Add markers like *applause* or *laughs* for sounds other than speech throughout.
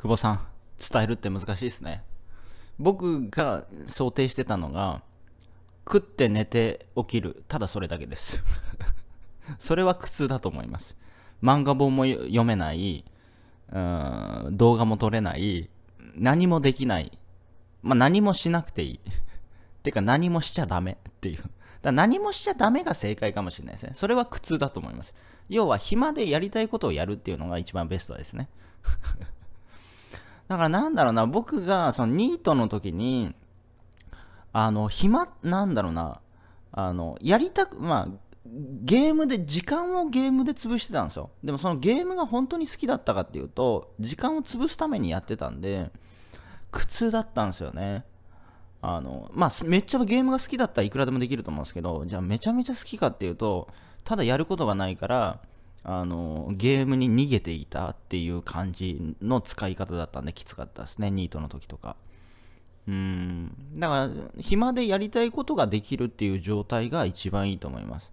久保さん、伝えるって難しいですね。僕が想定してたのが、食って寝て起きる。ただそれだけです。*laughs* それは苦痛だと思います。漫画本も読めない、うん動画も撮れない、何もできない。まあ、何もしなくていい。*laughs* てか何もしちゃダメっていう。だ何もしちゃダメが正解かもしれないですね。それは苦痛だと思います。要は暇でやりたいことをやるっていうのが一番ベストですね。*laughs* だからなんだろうな、僕がそのニートの時に、あの、暇、なんだろうな、あの、やりたく、まあ、ゲームで、時間をゲームで潰してたんですよ。でもそのゲームが本当に好きだったかっていうと、時間を潰すためにやってたんで、苦痛だったんですよね。あの、まあ、めっちゃゲームが好きだったらいくらでもできると思うんですけど、じゃあめちゃめちゃ好きかっていうと、ただやることがないから、あのゲームに逃げていたっていう感じの使い方だったんできつかったですねニートの時とかうんだから暇でやりたいことができるっていう状態が一番いいと思います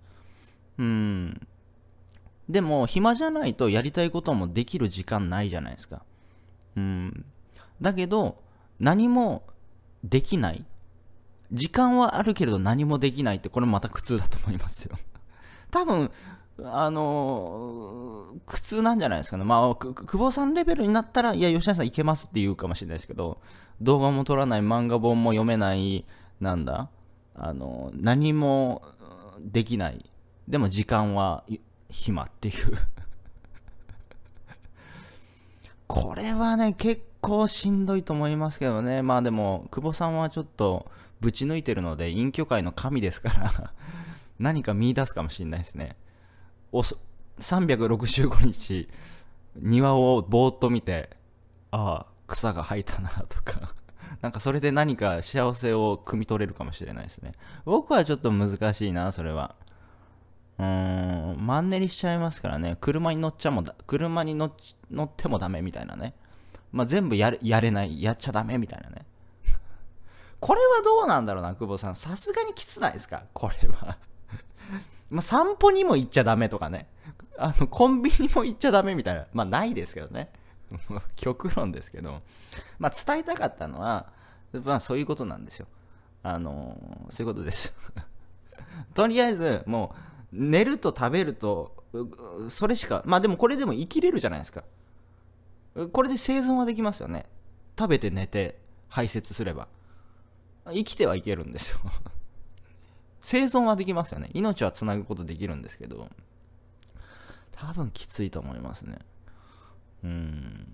うんでも暇じゃないとやりたいこともできる時間ないじゃないですかうんだけど何もできない時間はあるけれど何もできないってこれまた苦痛だと思いますよ多分あのー、苦痛なんじゃないですかね。まあ、久保さんレベルになったら、いや、吉田さんいけますって言うかもしれないですけど、動画も撮らない、漫画本も読めない、なんだ、あのー、何もできない。でも時間は暇っていう *laughs* これはね、結構しんどいと思いますけどね。まあでも、久保さんはちょっとぶち抜いてるので、隠居会の神ですから何か見出すかもしれないですね。お365日庭をぼーっと見てああ草が生えたなとか *laughs* なんかそれで何か幸せを汲み取れるかもしれないですね僕はちょっと難しいなそれはうーんマンネリしちゃいますからね車に乗っちゃもだ車に乗ってもダメみたいなねまあ、全部やれないやっちゃダメみたいなね *laughs* これはどうなんだろうな久保さんさすがにきつないですかこれはまあ、散歩にも行っちゃダメとかね。あの、コンビニも行っちゃダメみたいな。まあ、ないですけどね。*laughs* 極論ですけど。まあ、伝えたかったのは、まあ、そういうことなんですよ。あのー、そういうことです。*laughs* とりあえず、もう、寝ると食べると、それしか、まあでもこれでも生きれるじゃないですか。これで生存はできますよね。食べて寝て、排泄すれば。生きてはいけるんですよ生存はできますよね。命はつなぐことできるんですけど、多分きついと思いますね。うん。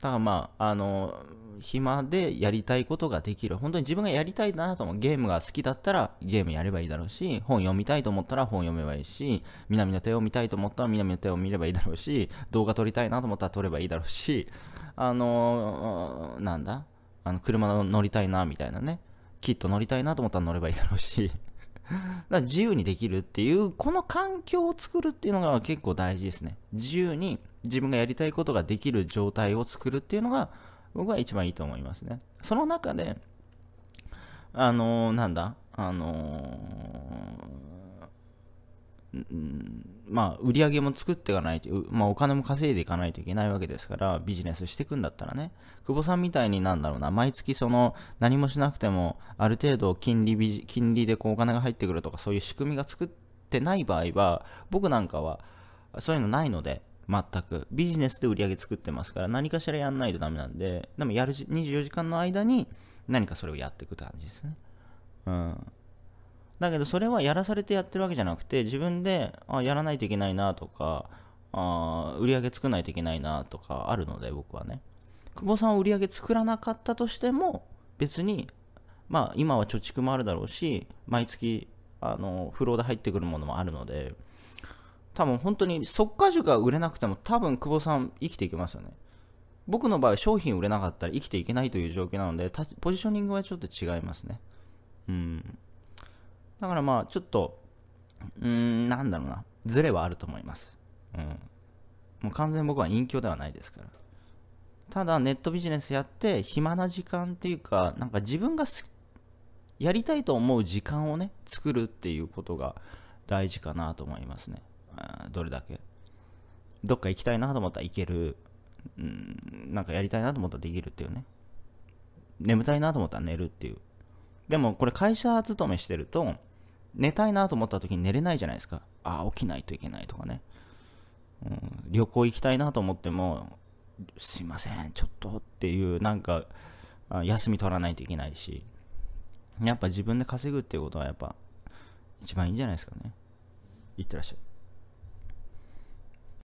だからまあ、あの、暇でやりたいことができる。本当に自分がやりたいなと思う。ゲームが好きだったらゲームやればいいだろうし、本読みたいと思ったら本読めばいいし、南の手を見たいと思ったら南の手を見ればいいだろうし、動画撮りたいなと思ったら撮ればいいだろうし、あのなんだあの車乗りたいなみたいなね。きっと乗りたいなと思ったら乗ればいいだろうし *laughs* だから自由にできるっていうこの環境を作るっていうのが結構大事ですね自由に自分がやりたいことができる状態を作るっていうのが僕は一番いいと思いますねその中であのー、なんだあのー、うんまあ、売り上げも作っていかないと、まあ、お金も稼いでいかないといけないわけですから、ビジネスしていくんだったらね、久保さんみたいになんだろうな、毎月その何もしなくても、ある程度金利金利でこうお金が入ってくるとか、そういう仕組みが作ってない場合は、僕なんかはそういうのないので、全く。ビジネスで売り上げ作ってますから、何かしらやんないとダメなんで、でもやる24時間の間に何かそれをやっていくって感じですね。うん。だけどそれはやらされてやってるわけじゃなくて自分であやらないといけないなとかあ売り上げ作らないといけないなとかあるので僕はね久保さんは売り上げ作らなかったとしても別にまあ今は貯蓄もあるだろうし毎月あの不ーで入ってくるものもあるので多分本当に即果樹が売れなくても多分久保さん生きていけますよね僕の場合商品売れなかったら生きていけないという状況なのでポジショニングはちょっと違いますねだからまあ、ちょっと、うーん、なんだろうな、ズレはあると思います。うん。もう完全に僕は隠居ではないですから。ただ、ネットビジネスやって、暇な時間っていうか、なんか自分がやりたいと思う時間をね、作るっていうことが大事かなと思いますね。どれだけ。どっか行きたいなと思ったら行ける。うん、なんかやりたいなと思ったらできるっていうね。眠たいなと思ったら寝るっていう。でもこれ会社勤めしてると、寝たいなと思った時に寝れないじゃないですか。ああ、起きないといけないとかね。うん、旅行行きたいなと思っても、すいません、ちょっとっていう、なんか、休み取らないといけないし、やっぱ自分で稼ぐっていうことはやっぱ、一番いいんじゃないですかね。いってらっしゃい。